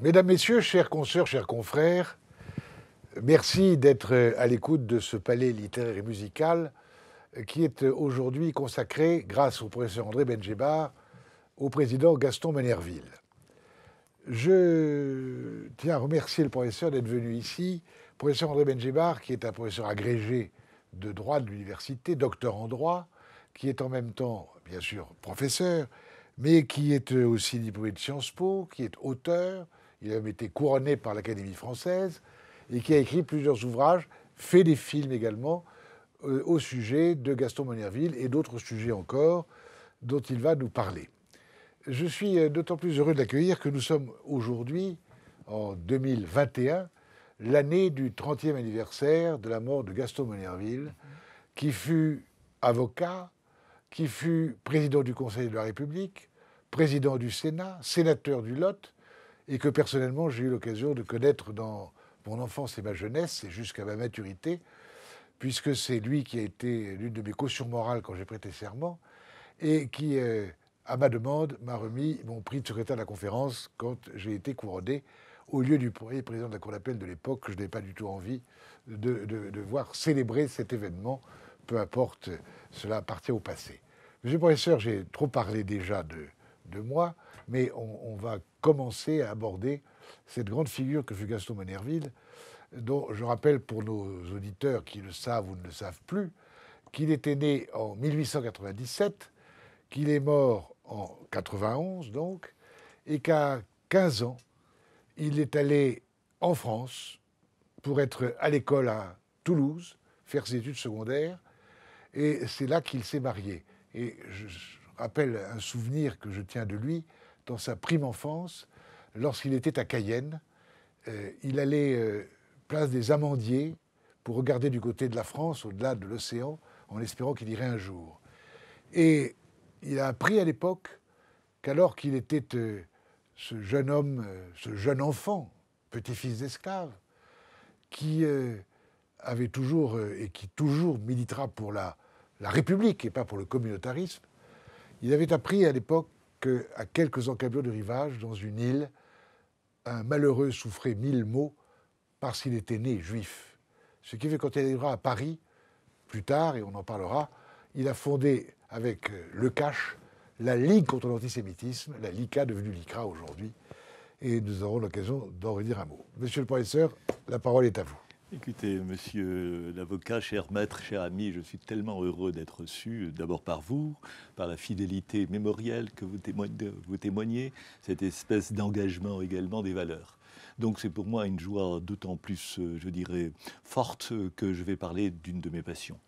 Mesdames, Messieurs, chers consoeurs, chers confrères, merci d'être à l'écoute de ce palais littéraire et musical qui est aujourd'hui consacré, grâce au professeur André Benjebar, au président Gaston Manerville. Je tiens à remercier le professeur d'être venu ici. professeur André Benjebar, qui est un professeur agrégé de droit de l'université, docteur en droit, qui est en même temps, bien sûr, professeur, mais qui est aussi diplômé de Sciences Po, qui est auteur, il a même été couronné par l'Académie française, et qui a écrit plusieurs ouvrages, fait des films également, euh, au sujet de Gaston Monerville et d'autres sujets encore dont il va nous parler. Je suis euh, d'autant plus heureux de l'accueillir que nous sommes aujourd'hui, en 2021, l'année du 30e anniversaire de la mort de Gaston Monerville, qui fut avocat, qui fut président du Conseil de la République, président du Sénat, sénateur du Lot, et que personnellement j'ai eu l'occasion de connaître dans mon enfance et ma jeunesse et jusqu'à ma maturité, puisque c'est lui qui a été l'une de mes cautions morales quand j'ai prêté serment et qui, euh, à ma demande, m'a remis mon prix de secrétaire de la conférence quand j'ai été couronné au lieu du premier président de la Cour d'appel de l'époque, que je n'ai pas du tout envie de, de, voir célébrer cet événement, peu importe, cela appartient au passé. Monsieur le professeur, j'ai trop parlé déjà de, de moi, mais on, on, va commencer à aborder cette grande figure que fut Gaston Monerville, dont je rappelle pour nos auditeurs qui le savent ou ne le savent plus, qu'il était né en 1897, qu'il est mort en 91 donc, et qu'à 15 ans, il est allé en France pour être à l'école à Toulouse, faire ses études secondaires, et c'est là qu'il s'est marié. Et je, rappelle un souvenir que je tiens de lui. Dans sa prime enfance, lorsqu'il était à Cayenne, euh, il allait euh, place des Amandiers pour regarder du côté de la France, au-delà de l'océan, en espérant qu'il irait un jour. Et il a appris à l'époque qu'alors qu'il était euh, ce jeune homme, ce jeune enfant, petit-fils d'esclave, qui avait toujours et qui toujours militera pour la République et pas pour le communautarisme, il avait appris à l'époque qu'à quelques encablures du rivage, dans une île, un malheureux souffrait mille maux parce qu'il était né juif. Ce qui fait quand il arrivera à Paris, plus tard, et on en parlera, il a fondé avec euh, Le Cache la Ligue contre l'antisémitisme, la LICA devenue LICRA aujourd'hui, et nous aurons l'occasion d'en redire un mot. Monsieur le professeur, la parole est à vous. Écoutez, monsieur l'avocat, cher maître, cher ami, je suis tellement heureux d'être reçu, d'abord par vous, par la fidélité mémorielle que vous témoignez, cette espèce d'engagement également des valeurs. Donc c'est pour moi une joie d'autant plus, je dirais, forte que je vais parler d'une de mes passions.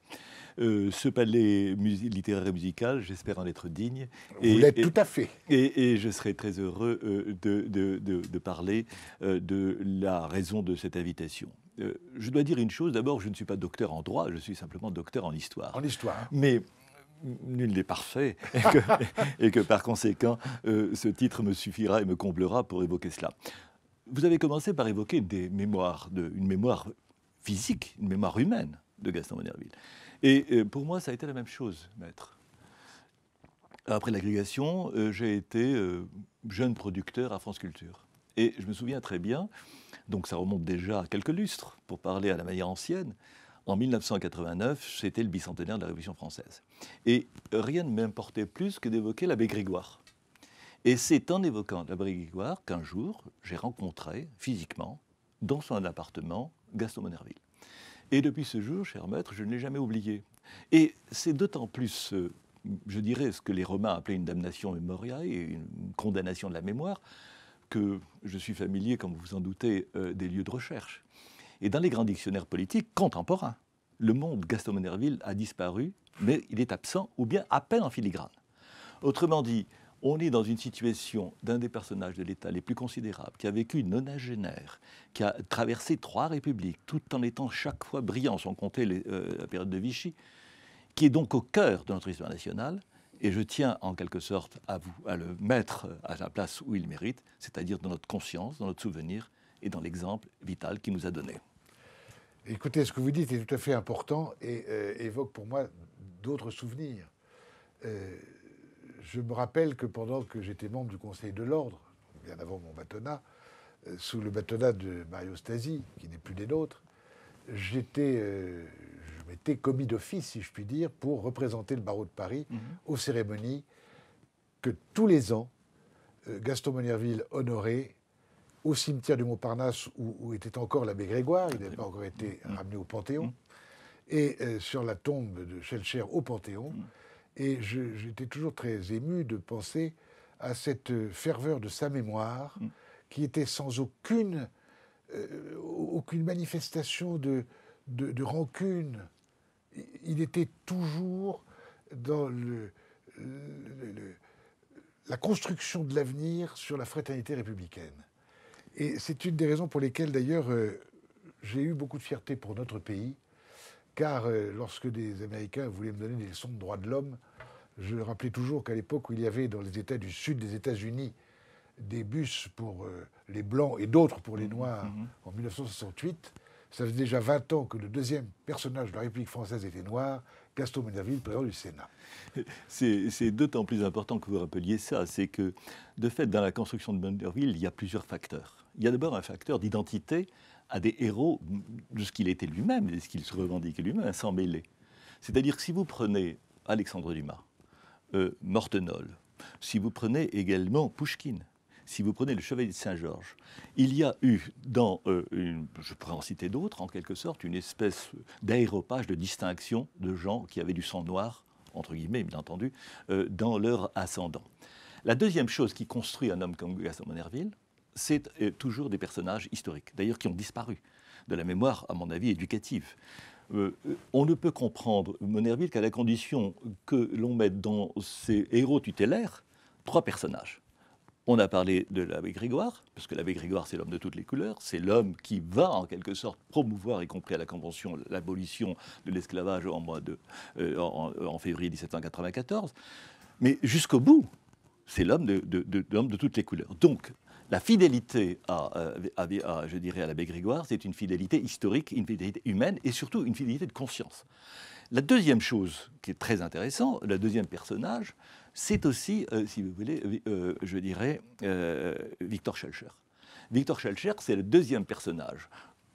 Euh, ce palais littéraire et musical, j'espère en être digne. Et, Vous l'êtes tout à fait. Et, je serai très heureux euh, de, parler euh, de la raison de cette invitation. Euh, je dois dire une chose. D'abord, je ne suis pas docteur en droit, je suis simplement docteur en histoire. En histoire. Hein. Mais nul n'est parfait, et que, par conséquent, euh, ce titre me suffira et me comblera pour évoquer cela. Vous avez commencé par évoquer des mémoires, une mémoire physique, une mémoire humaine de Gaston Monerville. Et euh, pour moi, ça a été la même chose, maître. Après l'agrégation, j'ai été jeune producteur à France Culture. Et je me souviens très bien donc ça remonte déjà à quelques lustres, pour parler à la manière ancienne. En 1989, c'était le bicentenaire de la Révolution française. Et rien ne m'importait plus que d'évoquer l'abbé Grégoire. Et c'est en évoquant l'abbé Grégoire qu'un jour, j'ai rencontré physiquement, dans son appartement, Gaston Monerville. Et depuis ce jour, cher maître, je ne l'ai jamais oublié. Et c'est d'autant plus, euh, je dirais, ce que les Romains appelaient une damnation memoriae, une condamnation de la mémoire, que je suis familier, comme vous vous en doutez, euh, des lieux de recherche. Et dans les grands dictionnaires politiques contemporains, le monde Gaston Monerville a disparu, mais il est absent ou bien à peine en filigrane. Autrement dit, on est dans une situation d'un des personnages de l'État les plus considérables, qui a vécu une nonagénaire, qui a traversé trois républiques, tout en étant chaque fois brillant, sans compter euh, la période de Vichy, qui est donc au cœur de notre histoire nationale, et je tiens en quelque sorte à vous, à le mettre à la place où il mérite, c'est-à-dire dans notre conscience, dans notre souvenir et dans l'exemple vital qu'il nous a donné. Écoutez, ce que vous dites est tout à fait important et euh, évoque pour moi d'autres souvenirs. Euh, je me rappelle que pendant que j'étais membre du Conseil de l'Ordre, bien avant mon bâtonnat, euh, sous le bâtonnat de Mario Stasi, qui n'est plus des nôtres, j'étais, était commis d'office, si je puis dire, pour représenter le barreau de Paris mhm. aux cérémonies que tous les ans, euh, Gaston Monierville honorait au cimetière du Montparnasse où, était encore l'abbé Grégoire, il n'avait pas encore été mhm. Mhm. ramené au Panthéon, et euh, sur la tombe de Schellcher au Panthéon. Et j'étais toujours très ému de penser à cette euh, ferveur de sa mémoire qui était sans aucune, aucune manifestation de, de rancune, il était toujours dans la construction de l'avenir sur la fraternité républicaine. Et c'est une des raisons pour lesquelles, d'ailleurs, euh, j'ai eu beaucoup de fierté pour notre pays, car euh, lorsque des Américains voulaient me donner des leçons de droits de l'homme, je rappelais toujours qu'à l'époque où il y avait dans les États du Sud des États-Unis des bus pour euh, les Blancs et d'autres pour les mmh, Noirs mmh, mmh. en 1968, ça fait déjà 20 ans que le deuxième personnage de la République française était noir, Gaston Mendeville, président du Sénat. C'est d'autant plus important que vous rappeliez ça, c'est que, de fait, dans la construction de Mendeville, il y a plusieurs facteurs. Il y a d'abord un facteur d'identité à des héros de ce qu'il était lui-même et de ce qu'il se revendiquait lui-même, sans mêler. C'est-à-dire que si vous prenez Alexandre Dumas, euh, Mortenol, si vous prenez également Pouchkine, si vous prenez le Chevalier de Saint-Georges, il y a eu dans, euh, une, je pourrais en citer d'autres, en quelque sorte, une espèce d'aéropage de distinction de gens qui avaient du sang noir, entre guillemets, bien entendu, euh, dans leur ascendant. La deuxième chose qui construit un homme comme Gaston Monerville, c'est euh, toujours des personnages historiques, d'ailleurs qui ont disparu de la mémoire, à mon avis, éducative. on ne peut comprendre Monerville qu'à la condition que l'on mette dans ses héros tutélaires trois personnages. On a parlé de l'abbé Grégoire, parce que l'abbé Grégoire, c'est l'homme de toutes les couleurs, c'est l'homme qui va en quelque sorte promouvoir, y compris à la Convention, l'abolition de l'esclavage en, euh, février 1794. Mais jusqu'au bout, c'est l'homme de, de, toutes les couleurs. Donc, la fidélité euh, à, je dirais, à l'abbé Grégoire, c'est une fidélité historique, une fidélité humaine et surtout une fidélité de conscience. La deuxième chose qui est très intéressante, le deuxième personnage, c'est aussi, euh, si vous voulez, euh, euh, je dirais, Victor Schelcher. Victor Schelcher, c'est le deuxième personnage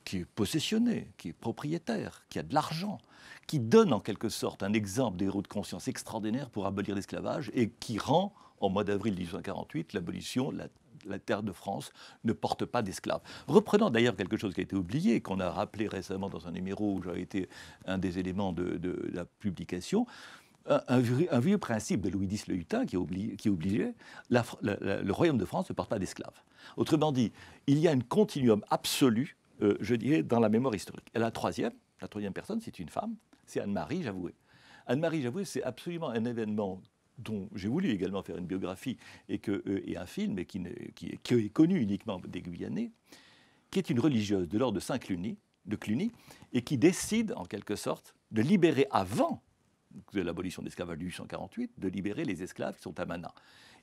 qui est possessionné, qui est propriétaire, qui a de l'argent, qui donne en quelque sorte un exemple d'héros de conscience extraordinaire pour abolir l'esclavage et qui rend, en mois d'avril 1848, l'abolition, la terre de France ne porte pas d'esclaves. Reprenant d'ailleurs quelque chose qui a été oublié, qu'on a rappelé récemment dans un numéro où j'ai été un des éléments de la publication, un, vieux principe de Louis X le Hutin qui, est qui obligeait le royaume de France ne porte pas d'esclaves. Autrement dit, il y a un continuum absolu, euh, je dirais, dans la mémoire historique. Et la troisième, la troisième personne, c'est une femme, c'est Anne-Marie Javoué. Anne-Marie Javoué, c'est absolument un événement dont j'ai voulu également faire une biographie et, que, euh, un film et qui, est connu uniquement des Guyanais, qui est une religieuse de l'ordre de Saint-Cluny, de Cluny, et qui décide en quelque sorte de libérer avant de l'abolition de l'esclavage de 1848, de libérer les esclaves qui sont à Mana.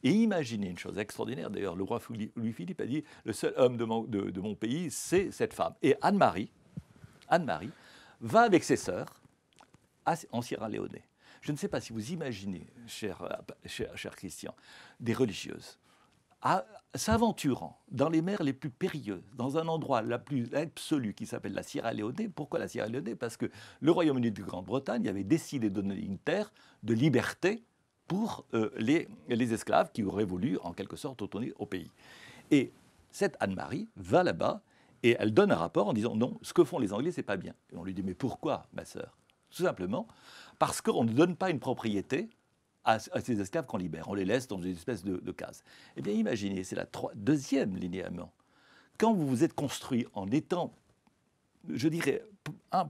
Et imaginez une chose extraordinaire, d'ailleurs, le roi Louis-Philippe a dit, le seul homme de mon, pays, c'est cette femme. Et Anne-Marie, Anne-Marie, va avec ses sœurs en Sierra Leone. Je ne sais pas si vous imaginez, cher Christian, des religieuses à, s'aventurant dans les mers les plus périlleuses, dans un endroit la plus absolu qui s'appelle la Sierra Leone. Pourquoi la Sierra Leone Parce que le Royaume-Uni de Grande-Bretagne avait décidé de donner une terre de liberté pour euh, les, esclaves qui auraient voulu en quelque sorte retourner au pays. Et cette Anne-Marie va là-bas et elle donne un rapport en disant non, ce que font les Anglais, c'est pas bien. on lui dit mais pourquoi, ma sœur Tout simplement parce qu'on ne donne pas une propriété à, ces esclaves qu'on libère. On les laisse dans une espèce de, case. Eh bien, imaginez, c'est la deuxième linéament. Quand vous vous êtes construit en étant, je dirais,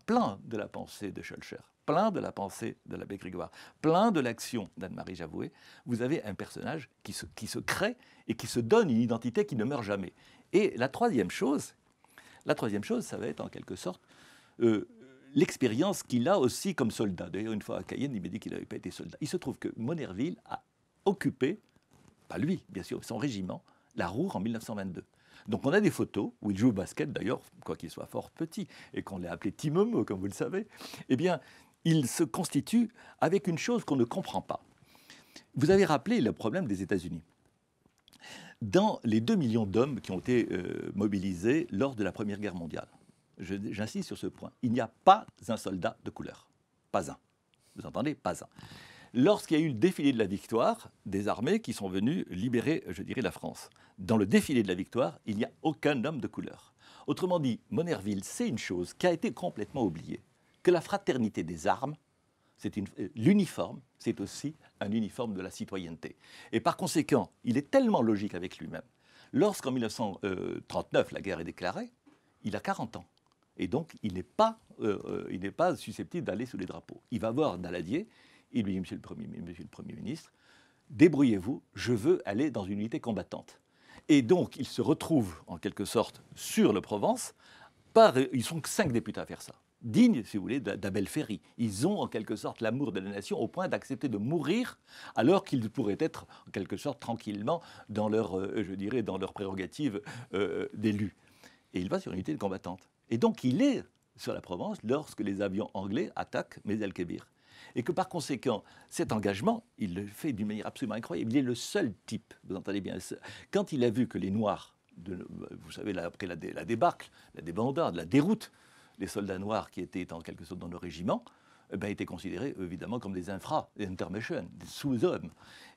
plein de la pensée de Schulcher, plein de la pensée de l'abbé Grégoire, plein de l'action d'Anne-Marie Javoué, vous avez un personnage qui se, crée et qui se donne une identité qui ne meurt jamais. Et la troisième chose, la troisième chose, ça va être en quelque sorte euh, l'expérience qu'il a aussi comme soldat. D'ailleurs, une fois à Cayenne, il m'a dit qu'il n'avait pas été soldat. Il se trouve que Monerville a occupé, pas lui, bien sûr, son régiment, la Roure en 1922. Donc on a des photos où il joue au basket, d'ailleurs, quoi qu'il soit fort petit, et qu'on l'ait appelé Timomo, comme vous le savez. Eh bien, il se constitue avec une chose qu'on ne comprend pas. Vous avez rappelé le problème des États-Unis. Dans les 2 millions d'hommes qui ont été euh, mobilisés lors de la Première Guerre mondiale, j'insiste sur ce point, il n'y a pas un soldat de couleur. Pas un. Vous entendez Pas un. Lorsqu'il y a eu le défilé de la victoire, des armées qui sont venues libérer, je dirais, la France. Dans le défilé de la victoire, il n'y a aucun homme de couleur. Autrement dit, Monerville, c'est une chose qui a été complètement oubliée, que la fraternité des armes, c'est euh, l'uniforme, c'est aussi un uniforme de la citoyenneté. Et par conséquent, il est tellement logique avec lui-même. Lorsqu'en 1939, euh, la guerre est déclarée, il a 40 ans. Et donc, euh, euh, il n'est pas, susceptible d'aller sous les drapeaux. Il va voir Daladier, il lui dit, Monsieur le Premier, ministre, débrouillez-vous, je veux aller dans une unité combattante. Et donc, il se retrouve, en quelque sorte, sur le Provence. Par, ils sont cinq députés à faire ça. Dignes, si vous voulez, d'Abel Ferry. Ils ont, en quelque sorte, l'amour de la nation au point d'accepter de mourir alors qu'ils pourraient être, en quelque sorte, tranquillement dans leur, euh, je dirais, dans leur prérogative d'élu. d'élus. Et il va sur une unité combattante. Et donc il est sur la Provence lorsque les avions anglais attaquent Mez kébir Et que par conséquent, cet engagement, il le fait d'une manière absolument incroyable. Il est le seul type, vous entendez bien, quand il a vu que les Noirs, vous savez, après la, la, débarque, la débandade, la déroute, les soldats noirs qui étaient en quelque sorte dans le régiment, eh ben, étaient considérés évidemment comme des infras, des intermissions, des sous-hommes.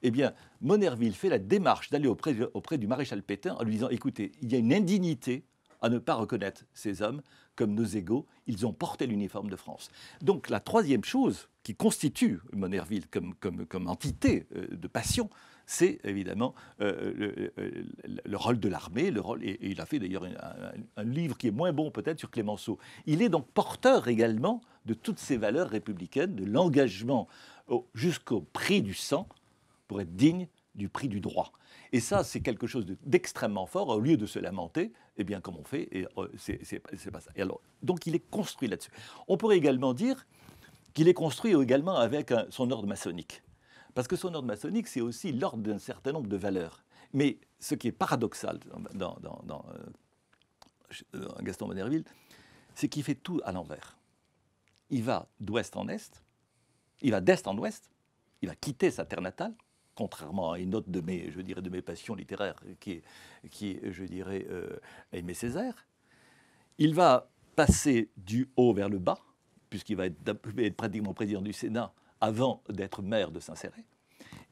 Eh bien, Monerville fait la démarche d'aller auprès, du maréchal Pétain en lui disant écoutez, il y a une indignité à ne pas reconnaître ces hommes comme nos égaux. Ils ont porté l'uniforme de France. Donc la troisième chose qui constitue Monerville comme, comme, entité euh, de passion, c'est évidemment euh, euh, le, rôle de l'armée, le rôle, et, il a fait d'ailleurs un, livre qui est moins bon peut-être sur Clémenceau. Il est donc porteur également de toutes ces valeurs républicaines, de l'engagement jusqu'au prix du sang pour être digne du prix du droit. Et ça, c'est quelque chose d'extrêmement fort. Au lieu de se lamenter, eh bien, comme on fait, et, euh, c'est pas ça. Et alors, donc, il est construit là-dessus. On pourrait également dire qu'il est construit également avec son ordre maçonnique. Parce que son ordre maçonnique, c'est aussi l'ordre d'un certain nombre de valeurs. Mais ce qui est paradoxal euh, dans, Gaston Bonnerville, c'est qu'il fait tout à l'envers. Il va d'ouest en est, il va d'est en ouest, il va quitter sa terre natale, contrairement à une autre de mes, je dirais, de mes passions littéraires, qui est, qui je dirais, euh, Aimé Césaire. Il va passer du haut vers le bas, puisqu'il va être, pratiquement président du Sénat avant d'être maire de Saint-Céré.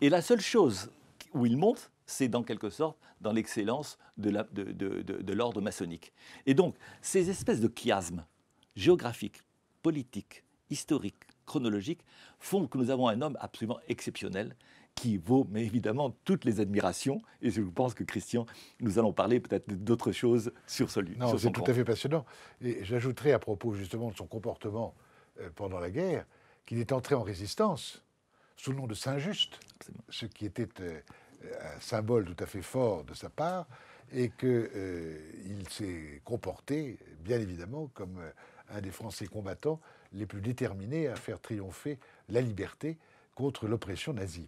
Et la seule chose où il monte, c'est dans quelque sorte dans l'excellence de l'ordre maçonnique. Et donc, ces espèces de chiasmes géographiques, politiques, historiques, chronologiques, font que nous avons un homme absolument exceptionnel qui vaut mais évidemment toutes les admirations. Et je pense que Christian, nous allons parler peut-être d'autres choses sur celui. lieu. Non, c'est tout à fait passionnant. Et j'ajouterai à propos justement de son comportement euh, pendant la guerre qu'il est entré en résistance sous le nom de Saint-Just, ce qui était euh, un symbole tout à fait fort de sa part, et qu'il euh, s'est comporté, bien évidemment, comme un des Français combattants les plus déterminés à faire triompher la liberté contre l'oppression nazie.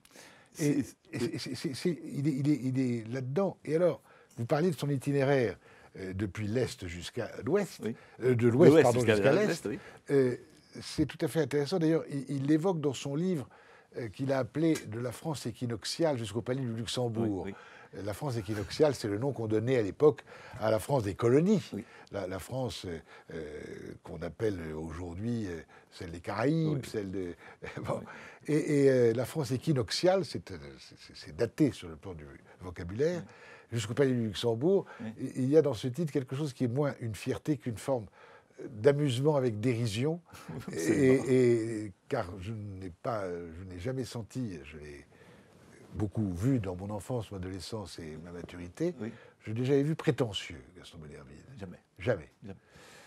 Et, il est, là-dedans. Et alors, vous parliez de son itinéraire euh, depuis l'Est jusqu'à l'Ouest, euh, de l'Ouest, jusqu'à l'Est. Euh, c'est tout à fait intéressant. D'ailleurs, il, l'évoque dans son livre qu'il a appelé de la France équinoxiale jusqu'au palais du Luxembourg la France équinoxiale, c'est le nom qu'on donnait à l'époque à la France des colonies. La, France euh, euh, qu'on appelle aujourd'hui euh, celle des Caraïbes, celle de. Et, la France équinoxiale, c'est daté sur le plan du vocabulaire. Jusqu'au palais du Luxembourg, il y a dans ce titre quelque chose qui est moins une fierté qu'une forme d'amusement avec dérision, et, car je n'ai pas, je n'ai jamais senti, je beaucoup vu dans mon enfance, mon adolescence et ma maturité, je n'ai jamais vu prétentieux Gaston Bonnerville. Jamais. Jamais.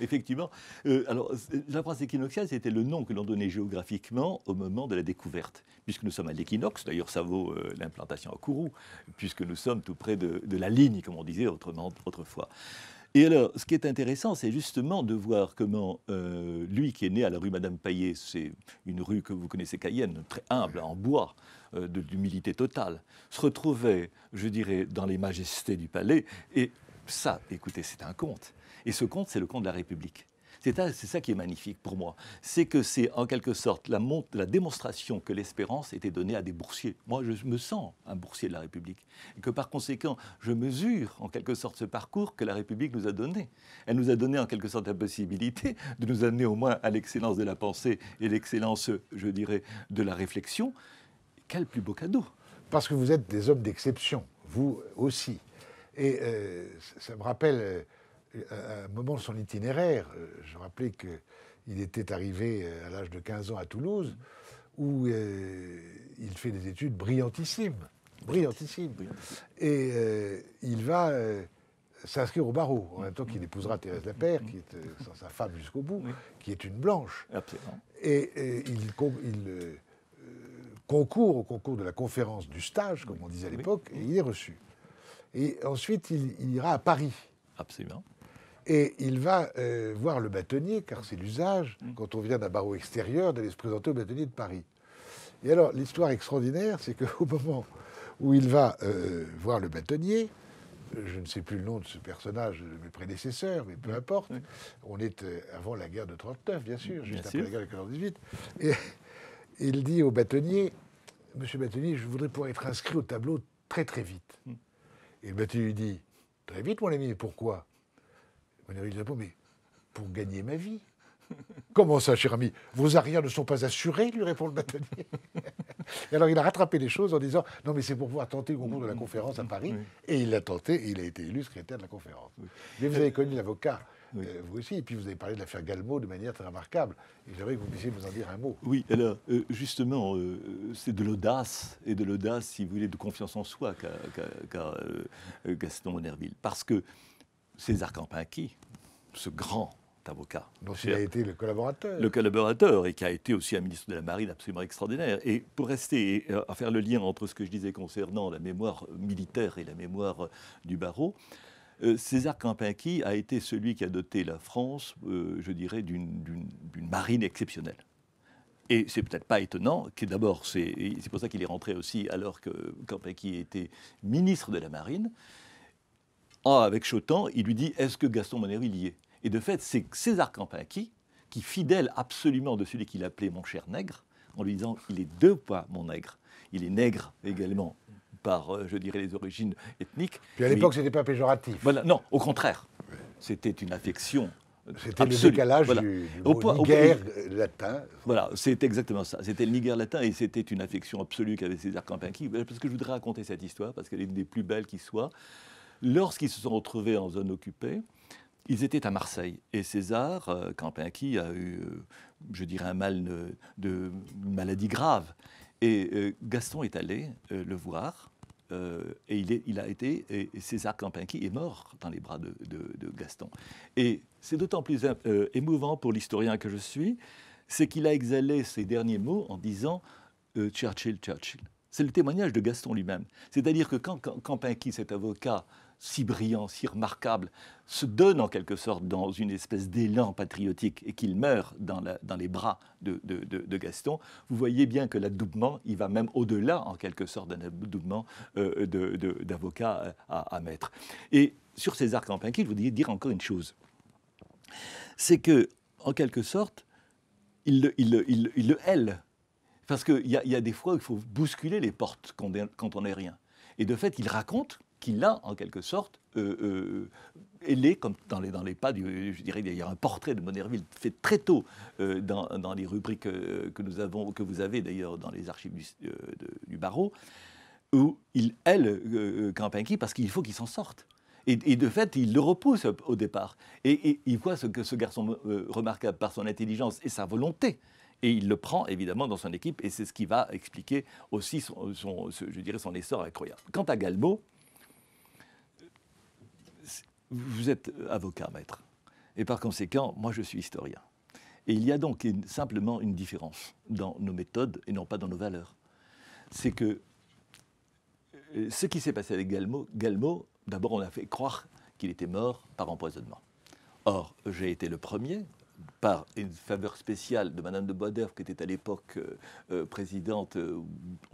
Effectivement. Euh, alors, la phrase équinoxiale, c'était le nom que l'on donnait géographiquement au moment de la découverte. Puisque nous sommes à l'équinoxe, d'ailleurs, ça vaut euh, l'implantation à Kourou, puisque nous sommes tout près de, de, la ligne, comme on disait autrement, autrefois. Et alors, ce qui est intéressant, c'est justement de voir comment euh, lui qui est né à la rue Madame Payet, c'est une rue que vous connaissez, Cayenne, très humble, en bois, d'humilité euh, de totale, se retrouvait, je dirais, dans les majestés du palais. Et ça, écoutez, c'est un conte. Et ce conte, c'est le conte de la République. C'est ça qui est magnifique pour moi. C'est que c'est en quelque sorte la, la démonstration que l'espérance était donnée à des boursiers. Moi, je me sens un boursier de la République. Et que par conséquent, je mesure en quelque sorte ce parcours que la République nous a donné. Elle nous a donné en quelque sorte la possibilité de nous amener au moins à l'excellence de la pensée et l'excellence, je dirais, de la réflexion. Quel plus beau cadeau Parce que vous êtes des hommes d'exception, vous aussi. Et euh, ça me rappelle euh, euh, à un moment de son itinéraire, euh, je rappelais qu'il était arrivé euh, à l'âge de 15 ans à Toulouse, où il fait des études brillantissimes. Brillantissimes. Et il va s'inscrire au barreau, en même temps qu'il épousera Thérèse Lapère, qui est sa femme jusqu'au bout, qui est une blanche. Absolument. Et, il, concourt au concours de la conférence du stage, comme on disait à l'époque, et il est reçu. Et ensuite, il ira à Paris. Absolument. Et il va euh, voir le bâtonnier, car c'est l'usage, mm. quand on vient d'un barreau extérieur, d'aller se présenter au bâtonnier de Paris. Et alors, l'histoire extraordinaire, c'est qu'au moment où il va euh, voir le bâtonnier, je ne sais plus le nom de ce personnage, de mes prédécesseurs, mais peu mm. importe, on est euh, avant la guerre de 39, bien sûr, juste après la guerre de 1948. et il dit au bâtonnier, Monsieur Bâtonnier, je voudrais pouvoir être inscrit au tableau très très vite. Mm. Et le bâtonnier lui dit, très vite mon ami, pourquoi il Dusabot, mais pour gagner ma vie. Comment ça, cher ami Vos arrières ne sont pas assurés. lui répond le bâtonnier. et alors il a rattrapé les choses en disant Non, mais c'est pour pouvoir tenter le concours de la mm-hmm. conférence à mm-hmm. Paris. Et il l'a tenté et il a été élu secrétaire de la conférence. Mais vous avez connu l'avocat. Euh, vous aussi, et puis vous avez parlé de l'affaire Galmo de manière très remarquable. Et j'aimerais que vous puissiez vous en dire un mot. Oui, alors, euh, justement, euh, c'est de l'audace, et de l'audace, si vous voulez, de confiance en soi qu'a qu Gaston Monerville. Parce que César Campinqui, ce grand avocat. il a été le collaborateur. Le collaborateur et qui a été aussi un ministre de la Marine absolument extraordinaire. Et pour rester euh, à faire le lien entre ce que je disais concernant la mémoire militaire et la mémoire euh, du barreau, euh, César Campinqui a été celui qui a doté la France, je dirais, d'une marine exceptionnelle. Et c'est peut-être pas étonnant d'abord, c'est pour ça qu'il est rentré aussi alors que Campinqui était ministre de la Marine ah, avec Chotan, il lui dit Est-ce que Gaston Monnery y est Et de fait, c'est César Campaki qui, fidèle absolument de celui qu'il appelait mon cher nègre, en lui disant Il est deux pas mon nègre. Il est nègre également par, euh, je dirais, les origines ethniques. Puis à l'époque, ce n'était pas péjoratif. Voilà, non, au contraire. C'était une affection. C'était le décalage du, du latin. Voilà, c'est exactement ça. C'était le Niger latin et c'était une affection absolue qu'avait César Campinqui. Parce que je voudrais raconter cette histoire, parce qu'elle est une des plus belles qui soit. Lorsqu'ils se sont retrouvés en zone occupée, ils étaient à Marseille. Et César euh, Campinqui a eu, euh, je dirais, un mal de, maladie grave. Et euh, Gaston est allé le voir. et il, a été, et César Campinqui est mort dans les bras de, de Gaston. Et c'est d'autant plus émouvant pour l'historien que je suis, c'est qu'il a exhalé ses derniers mots en disant Churchill, Churchill. C'est le témoignage de Gaston lui-même. C'est-à-dire que quand Campinqui, cet avocat, si brillant, si remarquable, se donne en quelque sorte dans une espèce d'élan patriotique et qu'il meurt dans, les bras de, Gaston, vous voyez bien que l'adoubement, il va même au-delà en quelque sorte d'un adoubement euh, d'avocat euh, à, à, maître. Et sur ces arcs César Campinqui, je voudrais dire encore une chose. C'est que, en quelque sorte, il le, hèle. Parce qu'il y, y, a des fois où il faut bousculer les portes quand on n'est rien. Et de fait, il raconte qui l'a en quelque sorte euh, ailé, euh, comme dans les, dans les pas du, je dirais, il y a un portrait de Monerville fait très tôt euh, dans, dans, les rubriques euh, que nous avons, que vous avez d'ailleurs dans les archives du, du barreau, où il aile Campinqui parce qu'il faut qu'il s'en sorte. Et, de fait, il le repousse au départ. Et, il voit ce, que ce garçon remarquable par son intelligence et sa volonté. Et il le prend évidemment dans son équipe. Et c'est ce qui va expliquer aussi son, je dirais son essor incroyable. Quant à Galbaud vous êtes avocat, maître. Et par conséquent, moi, je suis historien. Et il y a donc simplement une différence dans nos méthodes et non pas dans nos valeurs. C'est que euh, ce qui s'est passé avec Galmo, Galmo d'abord, on a fait croire qu'il était mort par empoisonnement. Or, j'ai été le premier, par une faveur spéciale de Madame de Boisdorf, qui était à l'époque euh, euh, présidente, ou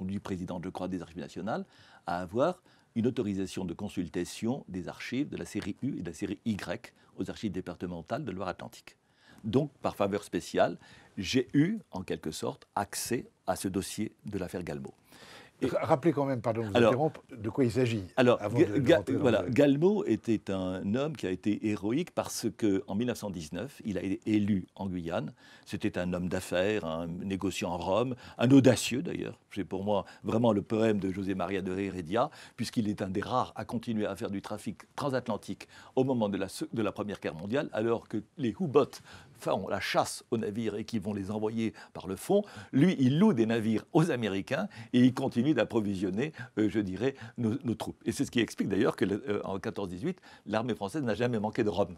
dit du présidente, je crois, des Archives nationales, à avoir une autorisation de consultation des archives de la série U et de la série Y aux archives départementales de Loire-Atlantique. Donc, par faveur spéciale, j'ai eu, en quelque sorte, accès à ce dossier de l'affaire galbaud. Rappelez quand même, pardon de vous interrompre, de quoi il s'agit. Alors, voilà, Galmo était un homme qui a été héroïque parce qu'en 1919, il a été élu en Guyane. C'était un homme d'affaires, un négociant en Rome, un audacieux d'ailleurs. C'est pour moi vraiment le poème de José María de Heredia, puisqu'il est un des rares à continuer à faire du trafic transatlantique au moment de la, de la Première Guerre mondiale, alors que les Houbots on la chasse aux navires et qui vont les envoyer par le fond, lui, il loue des navires aux Américains et il continue d'approvisionner, euh, je dirais, nos, troupes. Et c'est ce qui explique d'ailleurs qu'en euh, 14 l'armée française n'a jamais manqué de Rome.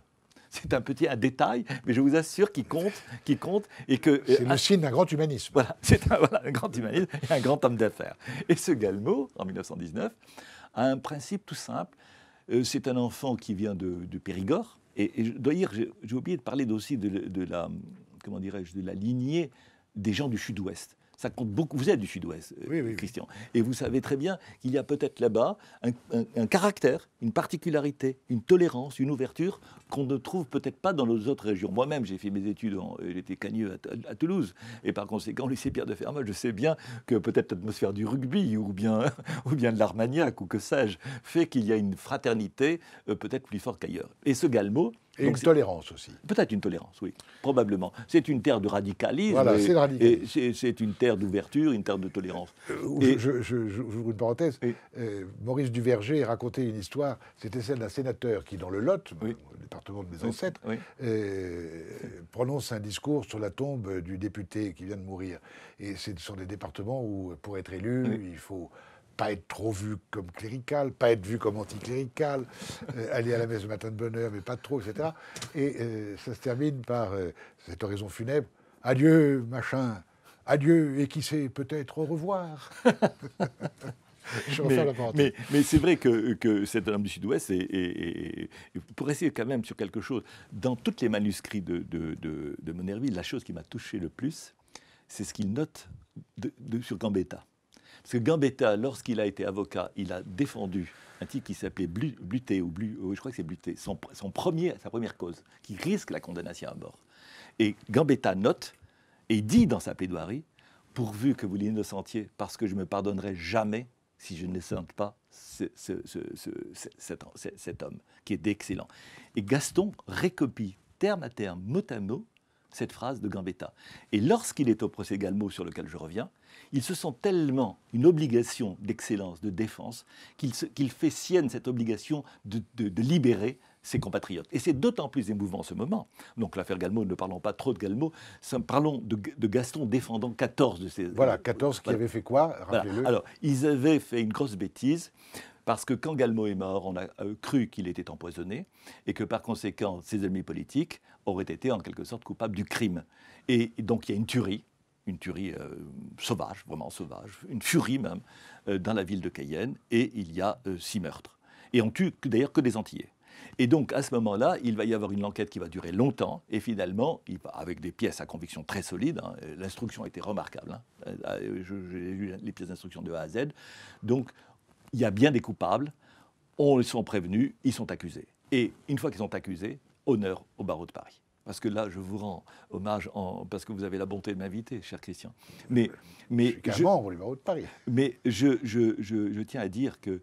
C'est un petit détail, mais je vous assure qu'il compte, qui compte et que euh, c'est le signe d'un grand humanisme. Voilà, c'est un, grand humanisme et un grand homme d'affaires. Et ce Galmo, en 1919, a un principe tout simple. c'est un enfant qui vient de Périgord, et, je dois dire, j'ai oublié de parler aussi de la, comment dirais-je, de la lignée des gens du sud-ouest. Ça compte beaucoup. Vous êtes du Sud-Ouest, euh, Christian. Et vous savez très bien qu'il y a peut-être là-bas un, caractère, une particularité, une tolérance, une ouverture qu'on ne trouve peut-être pas dans nos autres régions. Moi-même, j'ai fait mes études, en, euh, j'étais cagneux à, à, Toulouse. Et par conséquent, lycée Pierre de Fermat, je sais bien que peut-être l'atmosphère du rugby ou bien, ou bien de l'Armagnac ou que sais-je fait qu'il y a une fraternité euh, peut-être plus forte qu'ailleurs. Et ce Galmo, et une tolérance aussi. Peut-être une tolérance, oui, probablement. C'est une terre de radicalisme. Voilà, c'est c'est une terre d'ouverture, une terre de tolérance. Euh, et, je, une parenthèse. Euh, Maurice Duverger racontait une histoire, c'était celle d'un sénateur qui, dans le Lot, département de mes ancêtres, euh, prononce un discours sur la tombe du député qui vient de mourir. Et c'est sur des départements où, pour être élu, il faut pas être trop vu comme clérical, pas être vu comme anticlérical, euh, aller à la messe le matin de bonne heure, mais pas trop, etc. Et euh, ça se termine par euh, cette oraison funèbre Adieu, machin, adieu, et qui sait, peut-être au revoir. Je mais, mais, mais c'est vrai que, que cette dame du Sud-Ouest et pour essayer quand même sur quelque chose, dans tous les manuscrits de, de, Monerville, la chose qui m'a touché le plus, c'est ce qu'il note de, sur Gambetta. Parce que Gambetta, lorsqu'il a été avocat, il a défendu un type qui s'appelait Bluté, ou Blu, oh, je crois que c'est Bluté, son, premier, sa première cause, qui risque la condamnation à mort. Et Gambetta note et dit dans sa plaidoirie pourvu que vous l'innocentiez, parce que je ne me pardonnerai jamais si je ne sente pas cet, cet, homme qui est excellent. Et Gaston récopie terme à terme, mot à mot, cette phrase de Gambetta. Et lorsqu'il est au procès Galmo, sur lequel je reviens, il se sent tellement une obligation d'excellence, de défense, qu'il fait sienne cette obligation de, libérer ses compatriotes. Et c'est d'autant plus émouvant en ce moment. Donc l'affaire Galmo, ne parlons pas trop de Galmo, parlons de, Gaston défendant 14 de ses... Voilà, 14 qui avaient fait quoi Alors, ils avaient fait une grosse bêtise parce que quand Galmo est mort, on a euh, cru qu'il était empoisonné et que par conséquent, ses ennemis politiques aurait été en quelque sorte coupable du crime. Et donc il y a une tuerie, une tuerie euh, sauvage, vraiment sauvage, une furie même, euh, dans la ville de Cayenne, et il y a euh, six meurtres. Et on tue d'ailleurs que des Antillais. Et donc à ce moment-là, il va y avoir une enquête qui va durer longtemps, et finalement, avec des pièces à conviction très solides, hein, l'instruction a été remarquable, hein, j'ai lu les pièces d'instruction de A à Z, donc il y a bien des coupables, on, les sont prévenus, ils sont accusés. Et une fois qu'ils sont accusés, honneur au barreau de Paris. Parce que là, je vous rends hommage parce que vous avez la bonté de m'inviter, cher Christian. Mais, mais je, de Paris. Mais je, je, tiens à dire que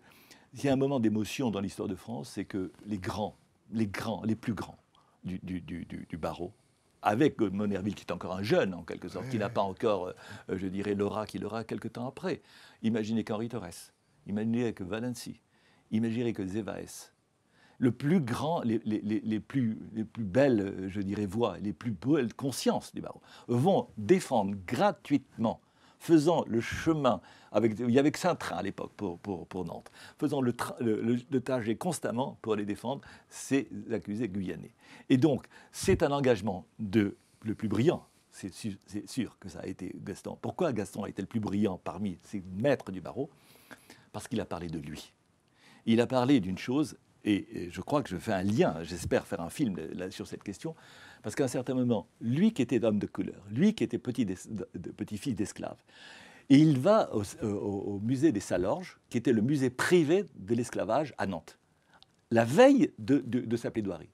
s'il y a un moment d'émotion dans l'histoire de France, c'est que les grands, les grands, les plus grands du, barreau, avec Monerville qui est encore un jeune en quelque sorte, qui n'a pas encore, euh, je dirais, l'aura qu'il aura quelque temps après. Imaginez qu'Henri Torres, imaginez que Valency, imaginez que Zevaès, le plus grand, les, les, les, plus, les, plus, belles, je dirais, voix, les plus belles consciences du barreau, vont défendre gratuitement, faisant le chemin, avec, il y avait que saint à l'époque pour, pour, pour, Nantes, faisant le, le, trajet constamment pour les défendre, ces accusés guyanais. Et donc, c'est un engagement de le plus brillant, c'est sûr, sûr que ça a été Gaston. Pourquoi Gaston a été le plus brillant parmi ces maîtres du barreau Parce qu'il a parlé de lui. Il a parlé d'une chose et je crois que je fais un lien, j'espère faire un film euh, sur cette question, parce qu'à un certain moment, lui qui était d'homme de couleur, lui qui était petit fils d'esclave, et il va euh, au, musée des Salorges, qui était le musée privé de l'esclavage à Nantes, la veille de, sa plaidoirie.